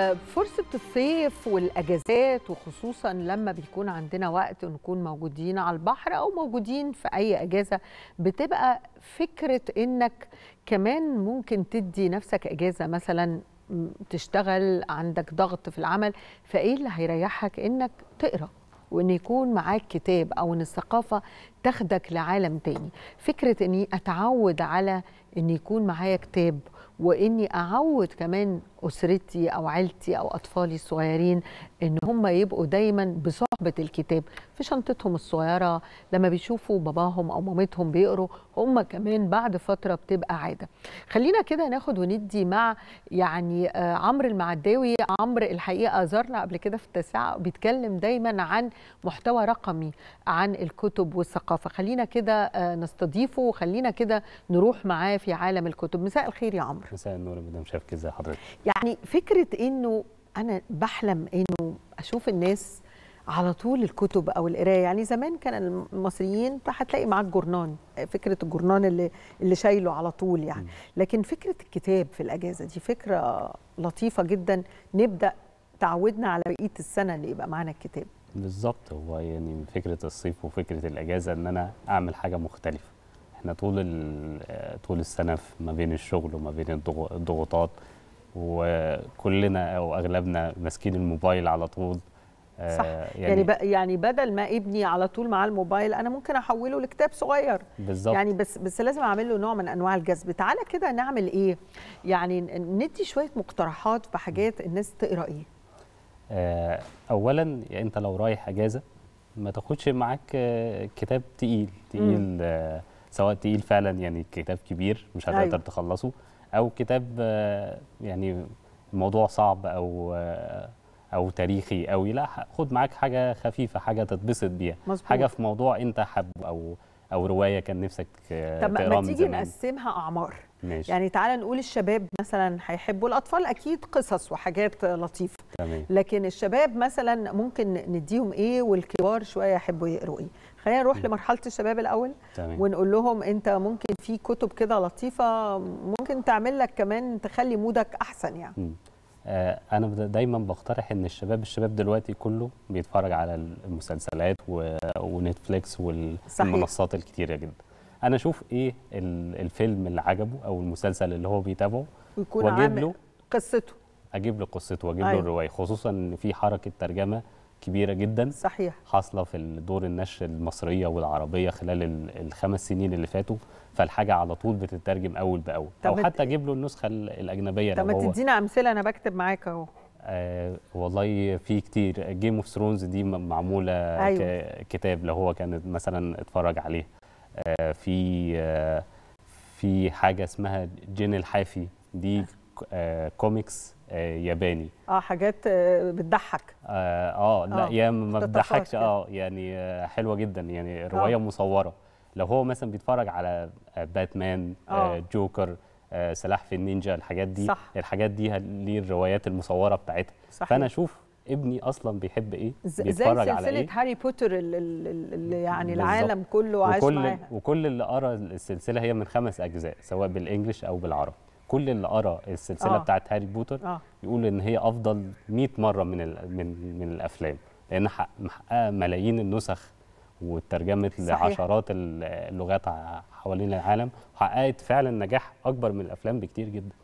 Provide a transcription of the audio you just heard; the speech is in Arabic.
آه، فرصة الصيف والأجازات وخصوصا لما بيكون عندنا وقت نكون موجودين على البحر أو موجودين في أي أجازة بتبقى فكرة إنك كمان ممكن تدي نفسك أجازة مثلا تشتغل عندك ضغط في العمل فإيه اللي هيريحك إنك تقرأ وإن يكون معاك كتاب أو إن الثقافة تاخدك لعالم تاني فكرة إني أتعود على إن يكون معايا كتاب واني اعود كمان اسرتي او عيلتي او اطفالي الصغيرين ان هم يبقوا دايما بصحبه الكتاب في شنطتهم الصغيره لما بيشوفوا باباهم او مامتهم بيقروا هم كمان بعد فتره بتبقى عاده خلينا كده ناخد وندي مع يعني آه، عمرو المعداوي عمرو الحقيقه زارنا قبل كده في التاسعه بيتكلم دايما عن محتوى رقمي عن الكتب والثقافه خلينا كده آه، نستضيفه وخلينا كده نروح معاه في عالم الكتب مساء الخير يا عمرو مساء النور يا مدام شافك ازي حضرتك يعني فكره انه انا بحلم انه اشوف الناس على طول الكتب او القرايه يعني زمان كان المصريين هتلاقي معاك جورنان فكره الجورنان اللي اللي شايله على طول يعني لكن فكره الكتاب في الاجازه دي فكره لطيفه جدا نبدا تعودنا على بقيه السنه اللي يبقى معانا الكتاب بالظبط هو يعني فكره الصيف وفكره الاجازه ان انا اعمل حاجه مختلفه احنا طول طول السنه ما بين الشغل وما بين الضغوطات وكلنا او اغلبنا ماسكين الموبايل على طول صح آه، يعني يعني, يعني بدل ما ابني على طول مع الموبايل انا ممكن احوله لكتاب صغير بالظبط يعني بس بس لازم اعمل له نوع من انواع الجذب تعالى كده نعمل ايه يعني ندي شويه مقترحات في حاجات الناس تقرا ايه آه، اولا اولا يعني انت لو رايح اجازه ما تاخدش معاك آه، كتاب تقيل تقيل سواء تقيل فعلا يعني كتاب كبير مش هتقدر أيوه. تخلصه او كتاب يعني الموضوع صعب او او تاريخي قوي لا خد معاك حاجه خفيفه حاجه تتبسط بيها مزبوط. حاجه في موضوع انت حب او او روايه كان نفسك طب ما تيجي نقسمها اعمار ماشي. يعني تعالى نقول الشباب مثلا هيحبوا الاطفال اكيد قصص وحاجات لطيفه تمام. لكن الشباب مثلا ممكن نديهم ايه والكبار شويه يحبوا يقروا ايه خلينا نروح لمرحله الشباب الاول تمام. ونقول لهم انت ممكن في كتب كده لطيفه ممكن تعمل لك كمان تخلي مودك احسن يعني م. آه، انا دايما بقترح ان الشباب الشباب دلوقتي كله بيتفرج على المسلسلات ونتفليكس والمنصات الكتيره جدا انا اشوف ايه الفيلم اللي عجبه او المسلسل اللي هو بيتابعه ويكون عامل قصته اجيب له قصته واجيب له أيوه. الروايه خصوصا ان في حركه ترجمه كبيره جدا صحيح حاصله في دور النشر المصريه والعربيه خلال الخمس سنين اللي فاتوا فالحاجه على طول بتترجم اول باول او حتى اجيب له النسخه الاجنبيه طب ما تدينا امثله انا بكتب معاك اهو آه والله في كتير جيم اوف ثرونز دي معموله أيوة. كتاب لو هو كان مثلا اتفرج عليه آه في آه في حاجه اسمها جين الحافي دي آه. كوميكس آه، آه، ياباني اه حاجات آه، بتضحك اه, آه لا آه يا ما بتضحكش اه يعني حلوه جدا يعني روايه آه. مصوره لو هو مثلا بيتفرج على باتمان آه. جوكر آه سلاح في النينجا الحاجات دي صح. الحاجات دي ليه الروايات المصوره بتاعتها صحيح. فانا اشوف ابني اصلا بيحب ايه بيتفرج زي سلسله إيه؟ هاري بوتر اللي يعني بالزبط. العالم كله عاش وكل معاها وكل اللي قرا السلسله هي من خمس اجزاء سواء بالانجلش او بالعربي كل اللي قرا السلسله آه. بتاعت هاري بوتر آه. يقول ان هي افضل 100 مره من من من الافلام لان محققه ملايين النسخ وترجمت لعشرات اللغات حوالين العالم وحققت فعلا نجاح اكبر من الافلام بكتير جدا